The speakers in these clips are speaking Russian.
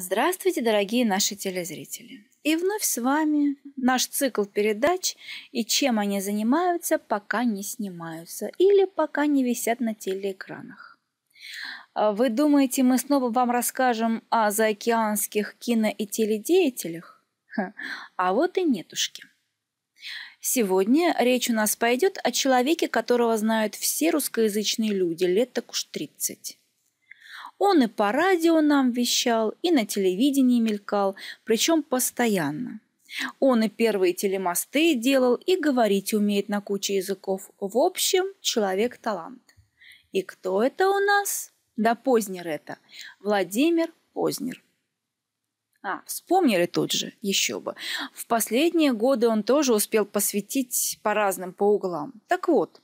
Здравствуйте, дорогие наши телезрители! И вновь с вами наш цикл передач и чем они занимаются, пока не снимаются или пока не висят на телеэкранах. А вы думаете, мы снова вам расскажем о заокеанских кино- и теледеятелях? А вот и нетушки. Сегодня речь у нас пойдет о человеке, которого знают все русскоязычные люди лет так уж 30. Он и по радио нам вещал, и на телевидении мелькал, причем постоянно. Он и первые телемосты делал, и говорить умеет на куче языков. В общем, человек талант. И кто это у нас? Да Познер это. Владимир Познер. А, вспомнили тут же, еще бы. В последние годы он тоже успел посвятить по разным по углам. Так вот,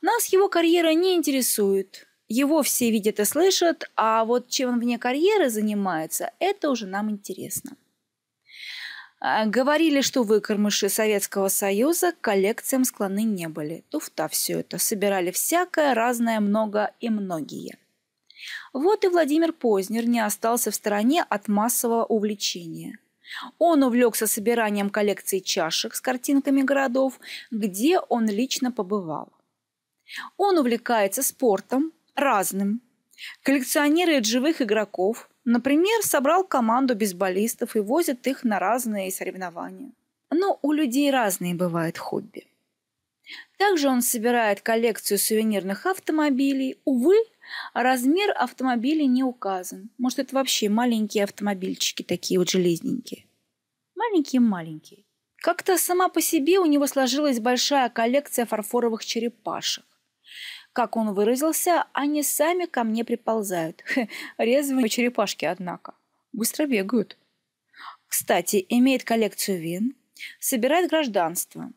нас его карьера не интересует. Его все видят и слышат, а вот чем он вне карьеры занимается, это уже нам интересно. А, говорили, что выкормыши Советского Союза к коллекциям склонны не были. Туфта все это. Собирали всякое, разное, много и многие. Вот и Владимир Познер не остался в стороне от массового увлечения. Он увлекся собиранием коллекции чашек с картинками городов, где он лично побывал. Он увлекается спортом, разным. Коллекционирует живых игроков, например, собрал команду бейсболистов и возит их на разные соревнования. Но у людей разные бывают хобби. Также он собирает коллекцию сувенирных автомобилей. Увы, размер автомобилей не указан. Может, это вообще маленькие автомобильчики, такие вот железненькие. Маленькие-маленькие. Как-то сама по себе у него сложилась большая коллекция фарфоровых черепашек. Как он выразился, они сами ко мне приползают. Резвые черепашки, однако. Быстро бегают. Кстати, имеет коллекцию вин, собирает гражданство.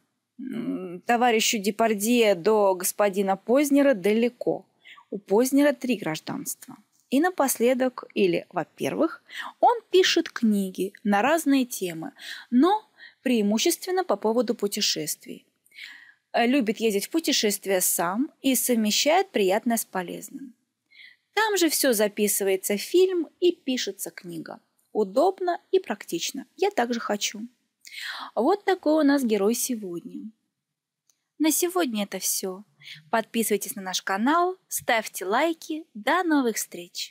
Товарищу Депардье до господина Познера далеко. У Познера три гражданства. И напоследок, или, во-первых, он пишет книги на разные темы, но преимущественно по поводу путешествий. Э, любит ездить в путешествия сам и совмещает приятное с полезным. Там же все записывается в фильм и пишется книга. Удобно и практично. Я также хочу. Вот такой у нас герой сегодня. На сегодня это все. Подписывайтесь на наш канал, ставьте лайки. До новых встреч!